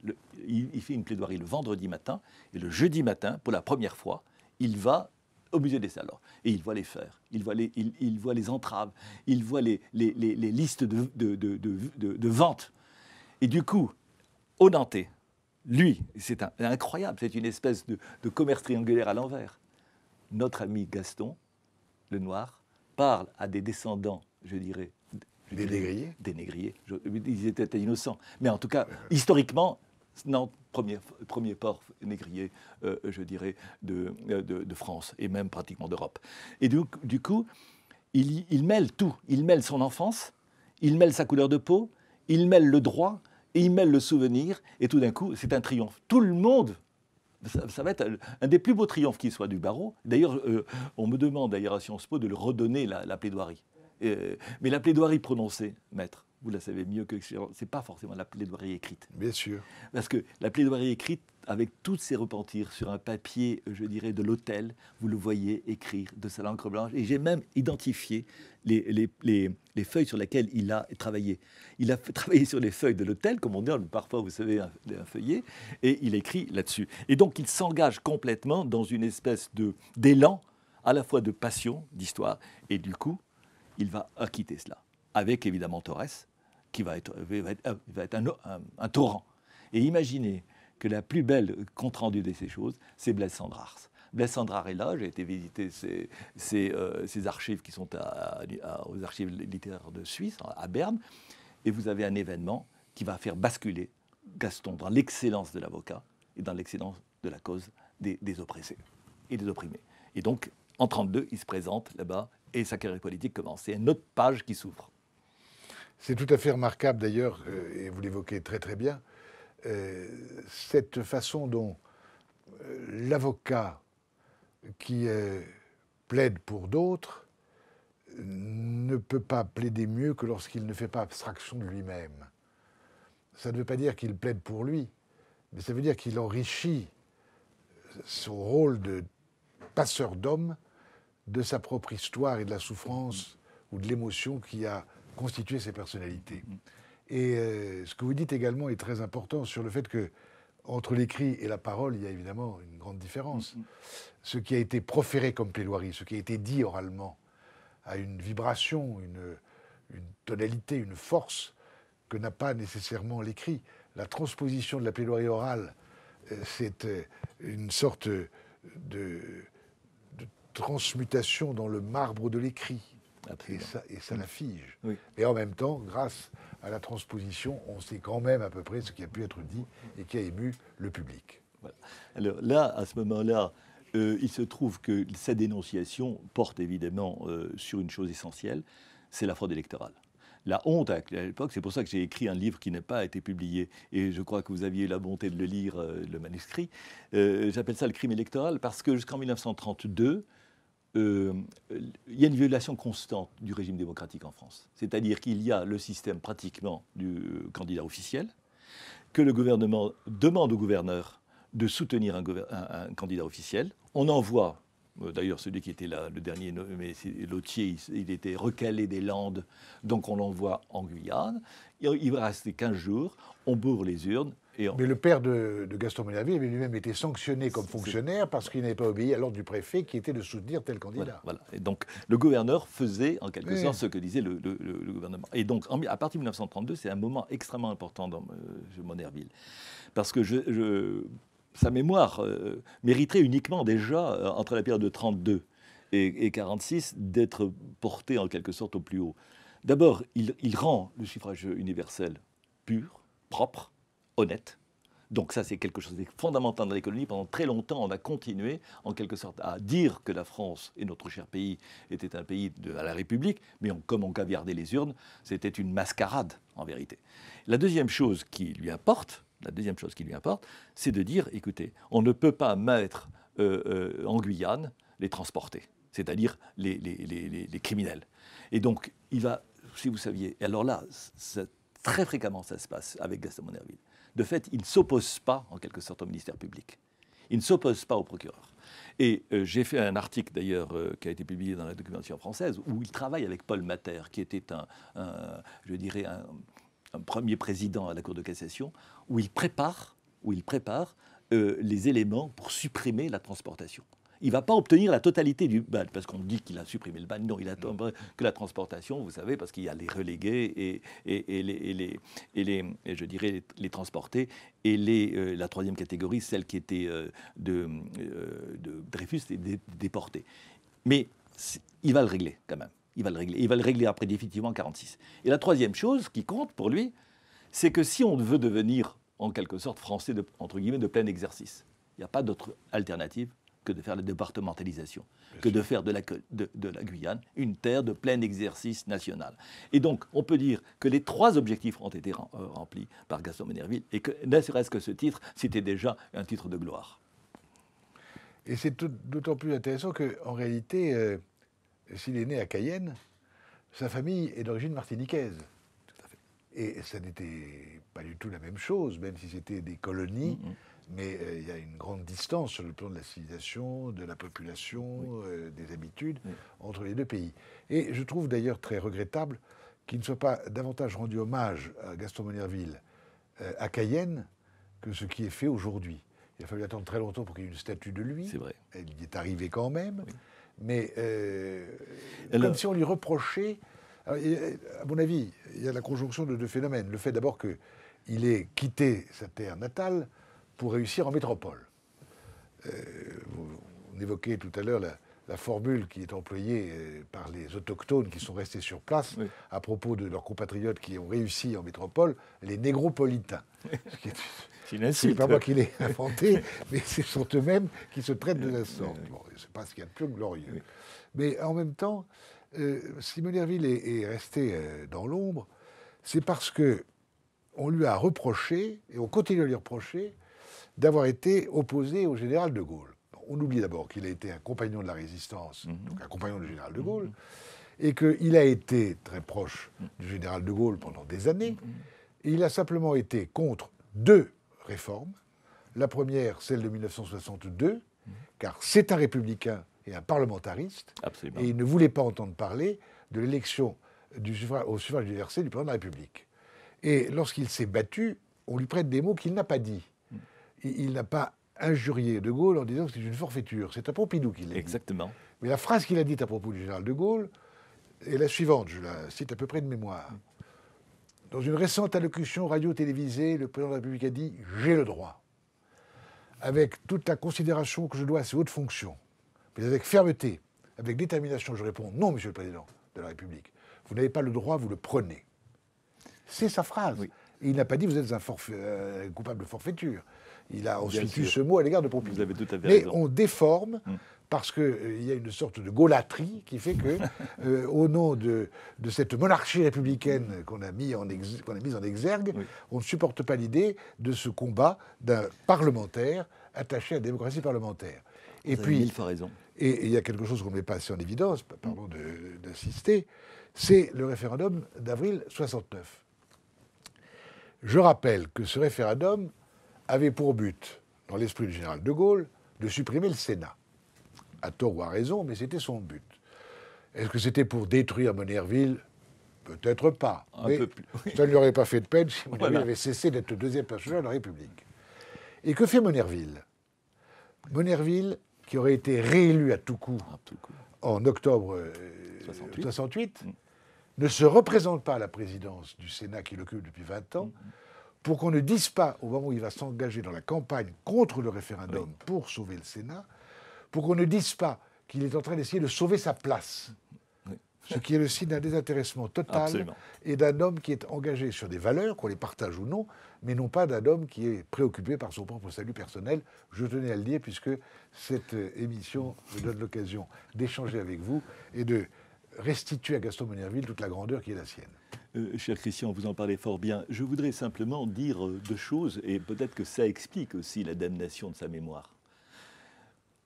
il, fait une plaidoirie le vendredi matin, et le jeudi matin, pour la première fois, il va au musée des Salorges. Et il voit les fers, il voit les, il, voit les entraves, il voit les, listes de, de, de ventes et du coup, au Nantais, lui, c'est incroyable, c'est une espèce de, commerce triangulaire à l'envers. Notre ami Gaston, le Noir, parle à des descendants, je dirais, des négriers Des négriers. Ils étaient innocents. Mais en tout cas, historiquement, Nantes, premier, premier port négrier, euh, je dirais, euh, de, France et même pratiquement d'Europe. Et du, du coup, il, il, mêle tout. Il mêle son enfance, il mêle sa couleur de peau, il mêle le droit, et il mêle le souvenir, et tout d'un coup, c'est un triomphe. Tout le monde ça, va être un des plus beaux triomphes qui soit du barreau. D'ailleurs, euh, on me demande d'ailleurs à Sciences Po de le redonner la, plaidoirie. Euh, mais la plaidoirie prononcée, maître, vous la savez mieux que c'est pas forcément la plaidoirie écrite. Bien sûr. Parce que la plaidoirie écrite, avec toutes ses repentirs sur un papier, je dirais, de l'hôtel, vous le voyez écrire de sa langue blanche. Et j'ai même identifié les, les, les, feuilles sur lesquelles il a travaillé. Il a travaillé sur les feuilles de l'hôtel, comme on dit parfois, vous savez, un, feuillet, et il écrit là-dessus. Et donc, il s'engage complètement dans une espèce de d'élan, à la fois de passion, d'histoire, et du coup, il va acquitter cela. Avec évidemment Torres, qui va être, euh, un, torrent. Et imaginez que la plus belle compte rendu de ces choses, c'est Blaise Sandrars. Blaise Sandrars est là, j'ai été visiter ses, euh, archives qui sont aux archives littéraires de Suisse, à Berne, et vous avez un événement qui va faire basculer Gaston dans l'excellence de l'avocat et dans l'excellence de la cause des, des, oppressés et des opprimés. Et donc, en 1932, il se présente là-bas et sa carrière politique commence. C'est une autre page qui s'ouvre. C'est tout à fait remarquable d'ailleurs, euh, et vous l'évoquez très très bien, euh, cette façon dont euh, l'avocat qui plaide pour d'autres ne peut pas plaider mieux que lorsqu'il ne fait pas abstraction de lui-même. Ça ne veut pas dire qu'il plaide pour lui, mais ça veut dire qu'il enrichit son rôle de passeur d'homme de sa propre histoire et de la souffrance ou de l'émotion qui a constituer ses personnalités. Et euh, ce que vous dites également est très important sur le fait que entre l'écrit et la parole, il y a évidemment une grande différence. Mm-hmm. Ce qui a été proféré comme plaidoirie, ce qui a été dit oralement, a une vibration, une, une tonalité, une force que n'a pas nécessairement l'écrit. La transposition de la plaidoirie orale, euh, c'est euh, une sorte de transmutation dans le marbre de l'écrit. Et ça, et ça la fige. Et en même temps, grâce à la transposition, on sait quand même à peu près ce qui a pu être dit et qui a ému le public. Alors là, à ce moment-là, euh, il se trouve que cette dénonciation porte évidemment euh, sur une chose essentielle, c'est la fraude électorale la honte à l'époque. C'est pour ça que j'ai écrit un livre qui n'a pas été publié. Et je crois que vous aviez la bonté de le lire, euh, le manuscrit. J'appelle ça le crime électoral parce que jusqu'en 1932, euh, il y a une violation constante du régime démocratique en France. C'est-à-dire qu'il y a le système pratiquement du euh, candidat officiel, que le gouvernement demande au gouverneur de soutenir un, candidat officiel. On envoie, euh, d'ailleurs celui qui était là, le dernier, mais Lautier, il, était recalé des Landes, donc on l'envoie en Guyane. Il, il va rester 15 jours, on bourre les urnes, mais le père de, Gaston Monerville avait lui-même été sanctionné comme fonctionnaire parce qu'il n'avait pas obéi à l'ordre du préfet qui était de soutenir tel candidat. Voilà, Et donc le gouverneur faisait en quelque sorte ce que disait le, gouvernement. Et donc à partir de 1932, c'est un moment extrêmement important dans Monerville. Euh, parce que je, sa mémoire euh, mériterait uniquement déjà, euh, entre la période de 32 et, et 46, d'être portée en quelque sorte au plus haut. D'abord, il rend le suffrage universel pur, propre, honnête. Donc ça, c'est quelque chose de fondamental dans l'économie. Pendant très longtemps, on a continué, en quelque sorte, à dire que la France et notre cher pays était un pays de, à la République, mais comme on caviardait les urnes, c'était une mascarade, en vérité. La deuxième chose qui lui importe, la deuxième chose qui lui importe, c'est de dire, écoutez, on ne peut pas mettre euh, euh, en Guyane les transporter, c'est-à-dire les, criminels. Et donc, il va, si vous saviez, alors là, très fréquemment ça se passe avec Gaston Monerville de fait, il ne s'oppose pas, en quelque sorte, au ministère public. Il ne s'oppose pas au procureur. Et euh, j'ai fait un article d'ailleurs euh, qui a été publié dans la documentation française où il travaille avec Paul Mater, qui était un, je dirais, un, premier président à la Cour de cassation, où il prépare, où il prépare euh, les éléments pour supprimer la transportation il ne va pas obtenir la totalité du ban, parce qu'on dit qu'il a supprimé le ban, non, il attend mm. que la transportation, vous savez, parce qu'il y a les relégués et, les, je dirais, les, transportés, et les, euh, la troisième catégorie, celle qui était euh, euh, de, Dreyfus, et déportée. Mais il va le régler quand même. Il va le régler. Il va le régler après définitivement 46. Et la troisième chose qui compte pour lui, c'est que si on veut devenir en quelque sorte français entre guillemets de plein exercice, il n'y a pas d'autre alternative que de faire la départementalisation, que de faire de la, de, la, Guyane une terre de plein exercice national. Et donc, on peut dire que les trois objectifs ont été euh, remplis par Gaston Ménerville et que, ne ce que ce titre, c'était déjà un titre de gloire. Et c'est d'autant plus intéressant qu'en réalité, euh, s'il est né à Cayenne, sa famille est d'origine martiniquaise. Tout à fait. Et ça n'était pas du tout la même chose, même si c'était des colonies. Mm-hmm. Mais euh, il y a une grande distance sur le plan de la civilisation, de la population, euh, des habitudes entre les deux pays. Et je trouve d'ailleurs très regrettable qu'il ne soit pas davantage rendu hommage à Gaston Monierville euh, à Cayenne que ce qui est fait aujourd'hui. Il a fallu attendre très longtemps pour qu'il y ait une statue de lui. C'est vrai. Elle y est arrivée quand même. Mais comme si on lui reprochait. Ah, à mon avis, il y a la conjonction de deux phénomènes. Le fait d'abord qu'il ait quitté sa terre natale pour réussir en métropole. Euh, on évoquait tout à l'heure la, formule qui est employée euh, par les autochtones qui sont restés sur place à propos de leurs compatriotes qui ont réussi en métropole, les négropolitains. Ce n'est pas moi qui l'ai inventé, mais ce sont eux-mêmes qui se traitent de la sorte. Bon, ce n'est pas ce qu'il y a de plus glorieux. Mais en même temps, euh, si Monerville est, est resté dans l'ombre, c'est parce que on lui a reproché, et on continue à lui reprocher, d'avoir été opposé au général de Gaulle. On oublie d'abord qu'il a été un compagnon de la résistance, mhm. donc un compagnon du général de Gaulle, mhm. et qu'il a été très proche du général de Gaulle pendant des années. Mhm. il a simplement été contre deux réformes. La première, celle de 1962, car c'est un républicain et un parlementariste, et il ne voulait pas entendre parler de l'élection au suffrage universel du président de la République. Et lorsqu'il s'est battu, on lui prête des mots qu'il n'a pas dit il n'a pas injurié De Gaulle en disant que c'est une forfaiture. C'est à Pompidou qu'il est. Exactement. Mais la phrase qu'il a dite à propos du général De Gaulle est la suivante, je la cite à peu près de mémoire. Dans une récente allocution radio-télévisée, le président de la République a dit « j'ai le droit ». Avec toute la considération que je dois à ces hautes fonctions, mais avec fermeté, avec détermination, je réponds « non, monsieur le président de la République, vous n'avez pas le droit, vous le prenez ». C'est sa phrase. il n'a pas dit « vous êtes un euh, coupable de forfaiture ». Il a ensuite eu ce mot à l'égard de Pompidou. Mais on déforme. Hum. parce qu'il euh, y a une sorte de gaulatrie qui fait que, euh, au nom de, cette monarchie républicaine qu'on a, mis en mise en exergue, on ne supporte pas l'idée de ce combat d'un parlementaire attaché à la démocratie parlementaire. et puis, raison. Et il y a quelque chose qu'on ne met pas assez en évidence, pardon d'insister, c'est le référendum d'avril 69. Je rappelle que ce référendum avait pour but, dans l'esprit du général de Gaulle, de supprimer le Sénat. À tort ou à raison, mais c'était son but. Est-ce que c'était pour détruire Monerville Peut-être pas. mais ça ne lui aurait pas fait de peine si Monerville avait cessé d'être le deuxième personnage de la République. Et que fait Monerville Monerville, qui aurait été réélu à tout coup, en octobre 68, euh, mm. ne se représente pas à la présidence du Sénat qu'il occupe depuis 20 ans. Mm pour qu'on ne dise pas, au moment où il va s'engager dans la campagne contre le référendum pour sauver le Sénat, pour qu'on ne dise pas qu'il est en train d'essayer de sauver sa place. Ce qui est le signe d'un désintéressement total et d'un homme qui est engagé sur des valeurs, qu'on les partage ou non, mais non pas d'un homme qui est préoccupé par son propre salut personnel. Je tenais à le dire puisque cette euh, émission me donne l'occasion d'échanger avec vous et de restitue à Gaston Monnerville toute la grandeur qui est la sienne. Euh, cher Christian, vous en parlez fort bien. Je voudrais simplement dire euh, deux choses, et peut-être que ça explique aussi la damnation de sa mémoire.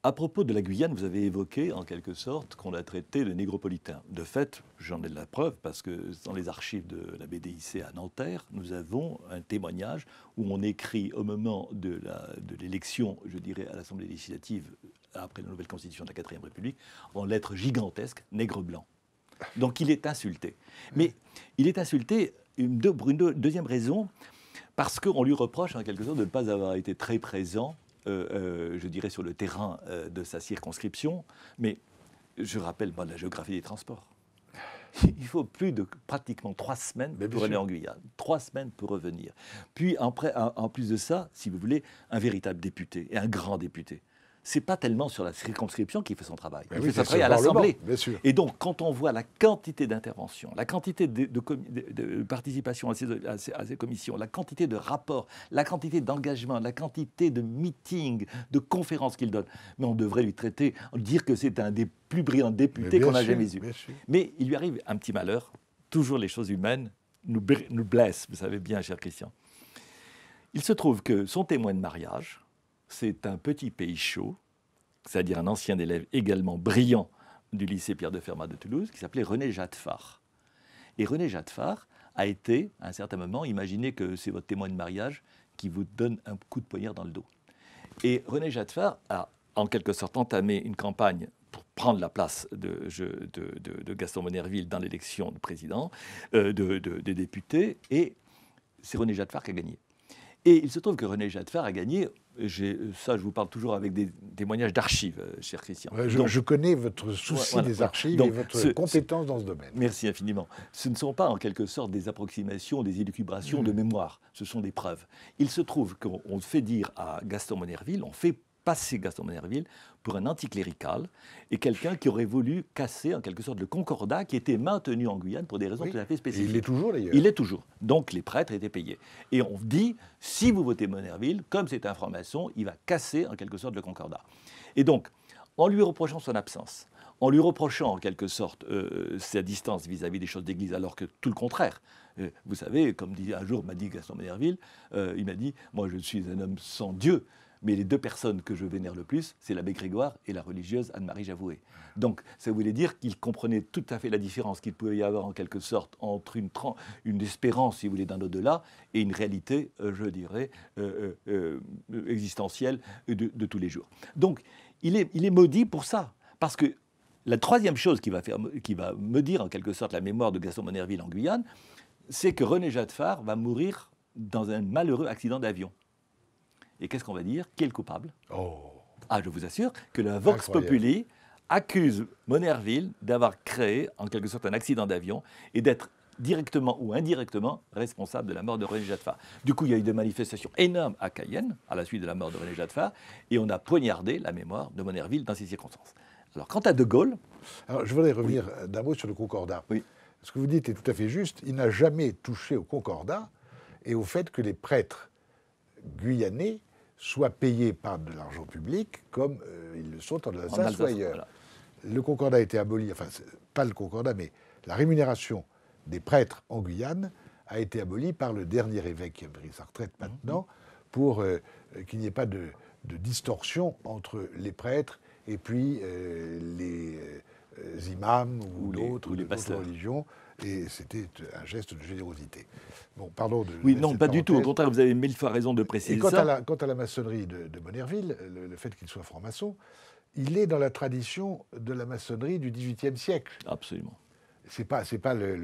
À propos de la Guyane, vous avez évoqué en quelque sorte qu'on l'a traité de négropolitain. De fait, j'en ai de la preuve parce que dans les archives de la BDIC à Nanterre, nous avons un témoignage où on écrit au moment de l'élection, je dirais, à l'Assemblée législative après la nouvelle constitution de la 4ème République, en lettres gigantesques, nègre blanc. Donc il est insulté. Mais il est insulté, une, une deuxième raison, parce qu'on lui reproche en quelque sorte de ne pas avoir été très présent, euh, euh, je dirais, sur le terrain euh, de sa circonscription. Mais je rappelle moi, la géographie des transports. Il faut plus de pratiquement trois semaines pour aller en Guyane, trois semaines pour revenir. Puis en, en plus de ça, si vous voulez, un véritable député et un grand député c'est pas tellement sur la circonscription qu'il fait son travail. Ben il fait son travail à l'Assemblée. Et donc, quand on voit la quantité d'interventions, la quantité de, de, participation à ces, commissions, la quantité de rapports, la quantité d'engagement, la quantité de meetings, de conférences qu'il donne, mais on devrait lui traiter, dire que c'est un des plus brillants députés qu'on a jamais eu. Mais il lui arrive un petit malheur. Toujours les choses humaines nous, nous blessent, vous savez bien, cher Christian. Il se trouve que son témoin de mariage, c'est un petit pays chaud, c'est-à-dire un ancien élève également brillant du lycée Pierre de Fermat de Toulouse, qui s'appelait René Jadfar. Et René Jadfar a été, à un certain moment, imaginez que c'est votre témoin de mariage qui vous donne un coup de poignard dans le dos. Et René Jadfar a, en quelque sorte, entamé une campagne pour prendre la place de, Gaston Monerville dans l'élection de président, euh, des députés, et c'est René Jadfar qui a gagné. Et il se trouve que René Jadfar a gagné euh, ça, je vous parle toujours avec des témoignages d'archives, euh, cher Christian. je, connais votre souci des archives et votre compétence dans ce domaine. Merci infiniment. Ce ne sont pas en quelque sorte des approximations, des élucubrations mm. de mémoire, ce sont des preuves. Il se trouve qu'on fait dire à Gaston Monerville, on fait passer Gaston Monerville pour un anticlérical et quelqu'un qui aurait voulu casser en quelque sorte le concordat qui était maintenu en Guyane pour des raisons tout à fait spécifiques. il est toujours d'ailleurs. Il est toujours. Donc les prêtres étaient payés. Et on dit, si vous votez Monerville, comme c'est un franc-maçon, il va casser en quelque sorte le concordat. Et donc, en lui reprochant son absence, en lui reprochant en quelque sorte euh, euh, sa distance vis-à-vis des choses d'Église, alors que tout le contraire. Euh, vous savez, comme dit, un jour m'a dit Gaston Monerville, il m'a dit Moi je suis un homme sans Dieu, mais les deux personnes que je vénère le plus, c'est l'abbé Grégoire et la religieuse Anne-Marie Javoué. Donc ça voulait dire qu'il comprenait tout à fait la différence qu'il pouvait y avoir en quelque sorte entre une, espérance, si vous voulez, d'un au-delà et une réalité, euh, je dirais, euh, euh, existentielle de, tous les jours. Donc il est, maudit pour ça. Parce que la troisième chose qui va, faire, qui va me dire en quelque sorte la mémoire de Gaston Monerville en Guyane, c'est que René Jadefar va mourir dans un malheureux accident d'avion. Et qu'est-ce qu'on va dire Qui est le coupable oh. Ah, je vous assure que la Vox Populi accuse Monerville d'avoir créé en quelque sorte un accident d'avion et d'être directement ou indirectement responsable de la mort de René Jadfa. Du coup, il y a eu des manifestations énormes à Cayenne à la suite de la mort de René Jadfa et on a poignardé la mémoire de Monerville dans ces circonstances. Alors, quant à De Gaulle. Alors, je voudrais revenir euh, d'un mot sur le Concordat. Oui. Ce que vous dites est tout à fait juste. Il n'a jamais touché au Concordat et au fait que les prêtres guyanais soit payés par de l'argent public, comme euh, ils le sont en Alsace, ou ailleurs. Le concordat a été aboli, enfin, pas le concordat, mais la rémunération des prêtres en Guyane a été abolie par le dernier évêque qui a pris sa retraite mhm. maintenant, pour euh, qu'il n'y ait pas de, distorsion entre les prêtres et puis euh, les imams ou, d'autres l'autre, ou religions et c'était un geste de générosité. Bon, pardon de. Oui, non, pas du tout. Au contraire, vous avez mille fois raison de préciser quant ça. À la, quant à la maçonnerie de, de Bonnerville, le, fait qu'il soit franc-maçon, il est dans la tradition de la maçonnerie du XVIIIe siècle. Absolument. C'est pas, c'est pas le,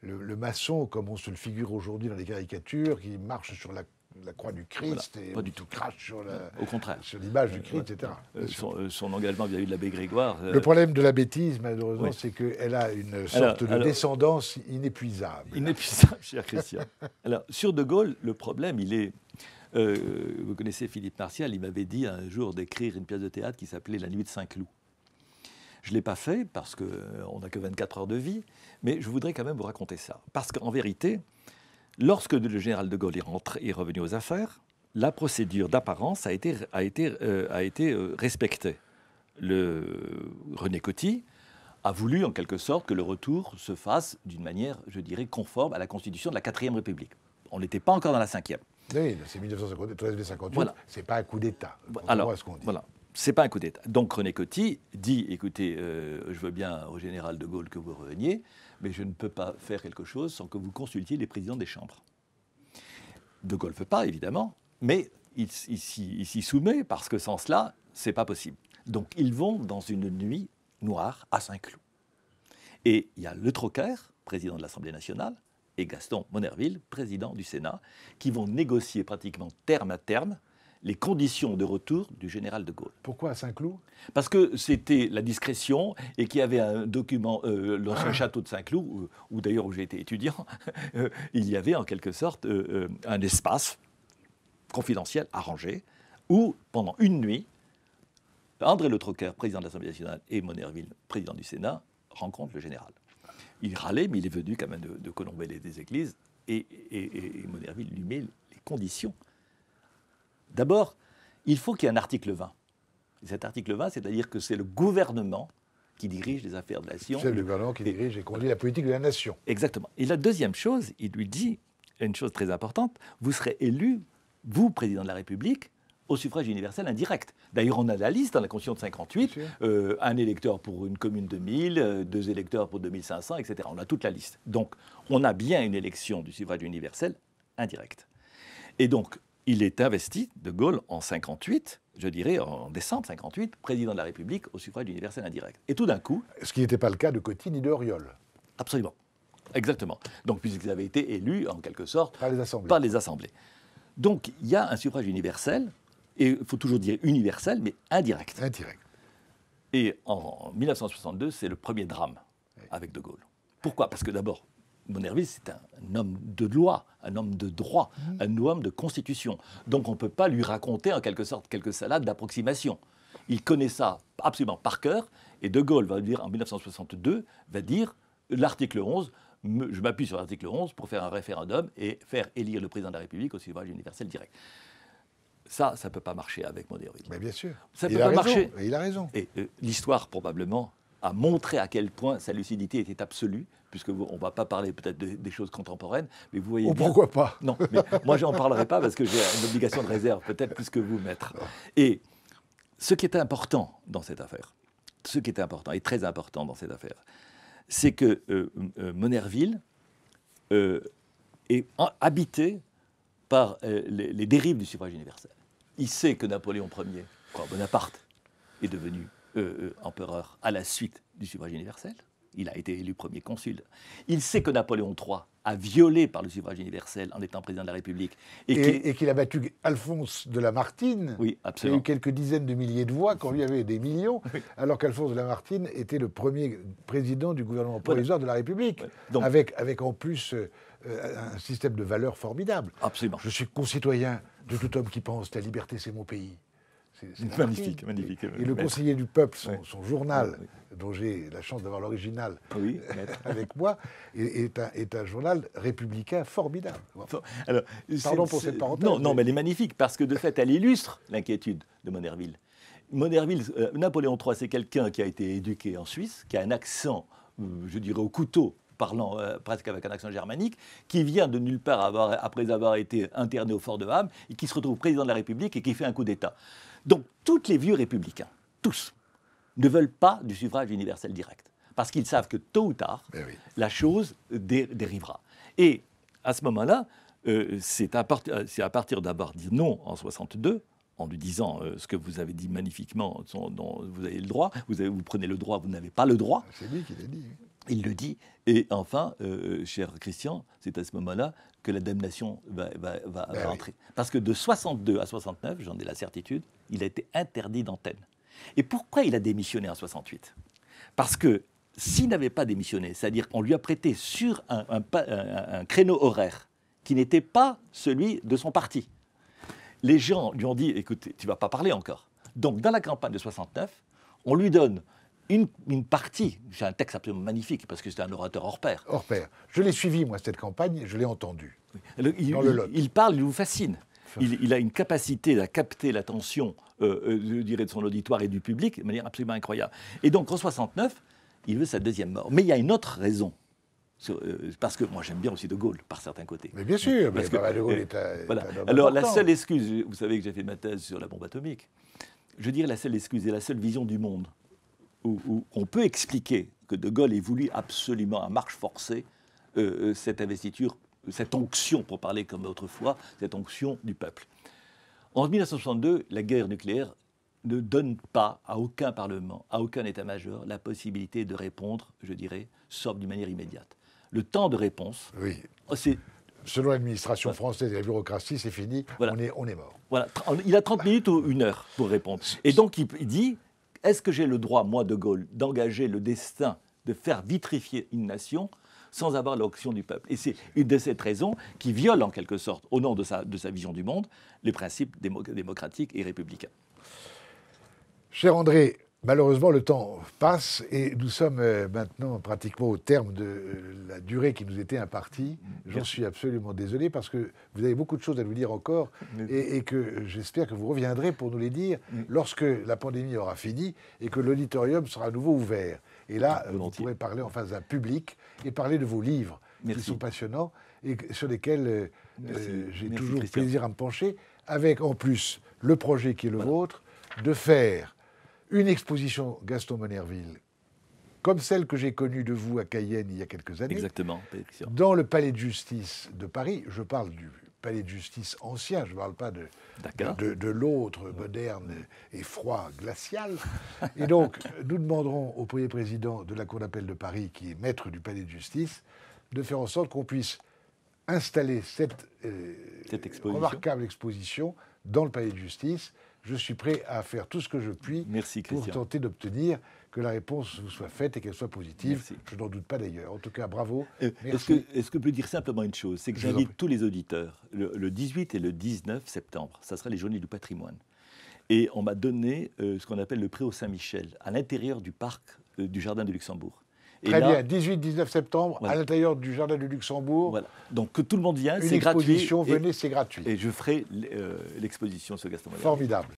le, maçon comme on se le figure aujourd'hui dans les caricatures, qui marche sur la la croix du Christ et pas du tout crache sur l'image du Christ, etc. Euh, euh, son, engagement vis-à-vis de l'abbé Grégoire. Euh, le problème de la bêtise, malheureusement, c'est qu'elle a une sorte de descendance inépuisable. Inépuisable, cher Christian. alors sur De Gaulle, le problème, il est vous connaissez Philippe Martial, il m'avait dit un jour d'écrire une pièce de théâtre qui s'appelait La nuit de Saint-Cloud. Je ne l'ai pas fait parce qu'on n'a que 24 heures de vie, mais je voudrais quand même vous raconter ça. Parce qu'en vérité, Lorsque le général de Gaulle est, est revenu aux affaires, la procédure d'apparence a été, euh, euh, respectée. Le René Coty a voulu en quelque sorte que le retour se fasse d'une manière, je dirais, conforme à la Constitution de la 4 République. On n'était pas encore dans la 5e. Oui, c'est 1953 c'est pas un coup d'État. Alors, ce qu'on dit c'est pas un coup d'État. Donc René Coty dit écoutez, euh, je veux bien au général de Gaulle que vous reveniez, mais je ne peux pas faire quelque chose sans que vous consultiez les présidents des chambres. De Gaulle ne veut pas, évidemment, mais il, s'y soumet parce que sans cela, c'est pas possible. Donc ils vont dans une nuit noire à Saint-Cloud. Et il y a Le Trocaire, président de l'Assemblée nationale, et Gaston Monerville, président du Sénat, qui vont négocier pratiquement terme à terme les conditions de retour du général de Gaulle. Pourquoi à Saint-Cloud Parce que c'était la discrétion et qu'il y avait un document, euh, l'ancien ah. château de Saint-Cloud, où, d'ailleurs où j'ai été étudiant, euh, il y avait en quelque sorte euh, euh, un espace confidentiel arrangé où, pendant une nuit, André Le Troquer, président de l'Assemblée nationale, et Monerville, président du Sénat, rencontrent le général. Il râlait, mais il est venu quand même de, de et des Églises, et, et Monerville lui met les conditions D'abord, il faut qu'il y ait un article 20. cet article 20, c'est-à-dire que c'est le gouvernement qui dirige les affaires de la nation. C'est le gouvernement qui dirige et conduit la politique de la nation. Exactement. Et la deuxième chose, il lui dit une chose très importante, vous serez élu, vous, président de la République, au suffrage universel indirect. D'ailleurs, on a la liste dans la Constitution de 58, euh, un électeur pour une commune de 1000, euh, deux électeurs pour 2500, etc. On a toute la liste. Donc, on a bien une élection du suffrage universel indirect. Et donc, il est investi, De Gaulle, en 58, je dirais en décembre 58, président de la République au suffrage universel indirect. Et tout d'un coup... Ce qui n'était pas le cas de Coty ni de Absolument. Exactement. Donc, puisqu'ils avaient été élus, en quelque sorte, par les assemblées. Par les assemblées. Donc, il y a un suffrage universel, et il faut toujours dire universel, mais indirect. Indirect. Et en, 1962, c'est le premier drame avec De Gaulle. Pourquoi Parce que d'abord, Monervis c'est un homme de loi, un homme de droit, mmh. un homme de constitution. Donc on ne peut pas lui raconter en quelque sorte quelques salades d'approximation. Il connaît ça absolument par cœur. Et De Gaulle va dire en 1962, va dire l'article 11 je m'appuie sur l'article 11 pour faire un référendum et faire élire le président de la République au suffrage universel direct. Ça, ça ne peut pas marcher avec Monervis. Mais bien sûr. Ça peut pas marcher. il a raison. Et euh, l'histoire, probablement, à montrer à quel point sa lucidité était absolue, puisque vous, on ne va pas parler peut-être des choses contemporaines, mais vous voyez. Oh, pourquoi pas Non, mais moi, j'en parlerai pas parce que j'ai une obligation de réserve, peut-être plus que vous, maître. Et ce qui est important dans cette affaire, ce qui est important et très important dans cette affaire, c'est que euh, euh, Monerville euh, est habité par les, les dérives du suffrage universel. Il sait que Napoléon Ier, Bonaparte, est devenu euh, euh, empereur à la suite du suffrage universel. Il a été élu premier consul. Il sait que Napoléon III a violé par le suffrage universel en étant président de la République. Et, qu'il a battu Alphonse de Lamartine, oui, absolument. Il a eu quelques dizaines de milliers de voix, quand il y avait des millions, alors qu'Alphonse de Lamartine était le premier président du gouvernement provisoire de la République, Donc, avec, avec en plus euh, un système de valeurs formidable. Absolument. Je suis concitoyen de tout homme qui pense que la liberté, c'est mon pays. C'est magnifique, magnifique. Euh, et, le conseiller du peuple, son, journal, dont j'ai la chance d'avoir l'original oui, avec moi, est, un, journal républicain formidable. Pardon pour cette parenthèse. Non, mais... non, mais elle est magnifique, parce que de fait, elle illustre l'inquiétude de Monerville. Monerville, euh, Napoléon III, c'est quelqu'un qui a été éduqué en Suisse, qui a un accent, euh, je dirais, au couteau parlant presque avec un accent germanique, qui vient de nulle part avoir, après avoir été interné au fort de Ham, et qui se retrouve président de la République et qui fait un coup d'État. Donc, tous les vieux républicains, tous, ne veulent pas du suffrage universel direct. Parce qu'ils savent que tôt ou tard, eh la chose dérivera. Et à ce moment-là, euh, euh, c'est à, partir d'avoir dit non en 62, en lui disant euh, ce que vous avez dit magnifiquement, dont vous avez le droit, vous, vous prenez le droit, vous n'avez pas le droit. Ah, c'est lui qui l'a dit. Hein. Il le dit. Et enfin, euh, euh, cher Christian, c'est à ce moment-là que la damnation va, va, ben entrer. Parce que de 62 à 69, j'en ai la certitude, il a été interdit d'antenne. Et pourquoi il a démissionné en 68 Parce que s'il n'avait pas démissionné, c'est-à-dire qu'on lui a prêté sur un, créneau horaire qui n'était pas celui de son parti, les gens lui ont dit, écoute, tu vas pas parler encore. Donc dans la campagne de 69, on lui donne une, partie, j'ai un texte absolument magnifique, parce que c'est un orateur hors pair. Hors pair. Je l'ai suivi, moi, cette campagne, je l'ai entendu. il, dans le il parle, il vous fascine. Il, a une capacité à capter l'attention, euh, euh, je dirais, de son auditoire et du public de manière absolument incroyable. Et donc, en 69, il veut sa deuxième mort. Mais il y a une autre raison. Euh, parce que moi j'aime bien aussi De Gaulle par certains côtés. Mais bien sûr, parce que, De Gaulle est, Alors la seule excuse, vous savez que j'ai fait ma thèse sur la bombe atomique, je dirais la seule excuse et la seule vision du monde où, on peut expliquer que De Gaulle ait voulu absolument à marche forcée euh, euh, cette investiture, cette onction, pour parler comme autrefois, cette onction du peuple. En 1962, la guerre nucléaire ne donne pas à aucun Parlement, à aucun État-major, la possibilité de répondre, je dirais, sauf d'une manière immédiate. Le temps de réponse, oui. Oh, selon l'administration française et la bureaucratie, c'est fini, voilà. on, est, on est mort. Voilà, il a 30 minutes ou une heure pour répondre. Et donc il dit, est-ce que j'ai le droit, moi, De Gaulle, d'engager le destin, de faire vitrifier une nation sans avoir l'option du peuple. Et c'est une de cette raison qui viole en quelque sorte, au nom de sa, de sa vision du monde, les principes démocratiques et républicains. Cher André, Malheureusement, le temps passe et nous sommes euh, maintenant pratiquement au terme de euh, la durée qui nous était impartie. J'en suis absolument désolé parce que vous avez beaucoup de choses à nous dire encore et, que j'espère que vous reviendrez pour nous les dire lorsque la pandémie aura fini et que l'auditorium sera à nouveau ouvert. Et là, vous pourrez parler en face d'un public et parler de vos livres qui sont passionnants et sur lesquels euh, j'ai toujours plaisir à me pencher, avec en plus le projet qui est le vôtre de faire une exposition Gaston Monerville, comme celle que j'ai connue de vous à Cayenne il y a quelques années. Exactement. Dans le palais de justice de Paris, je parle du palais de justice ancien, je ne parle pas de, de, l'autre moderne et froid, glacial. Et donc, nous demanderons au premier président de la Cour d'appel de Paris, qui est maître du palais de justice, de faire en sorte qu'on puisse installer cette, euh, remarquable exposition dans le palais de justice je suis prêt à faire tout ce que je puis pour tenter d'obtenir que la réponse vous soit faite et qu'elle soit positive. Je n'en doute pas d'ailleurs. En tout cas, bravo. Euh, est-ce que, je peux dire simplement une chose C'est que j'invite tous les auditeurs, le, 18 et le 19 septembre, ça sera les journées du patrimoine. Et on m'a donné euh, ce qu'on appelle le pré au Saint-Michel, à l'intérieur du parc euh, du Jardin de Luxembourg. Très bien, 18-19 septembre, à l'intérieur du Jardin du Luxembourg. Voilà. Donc que tout le monde vienne, c'est gratuit. exposition, venez, c'est gratuit. Et je ferai euh, l'exposition, ce Gaston Formidable.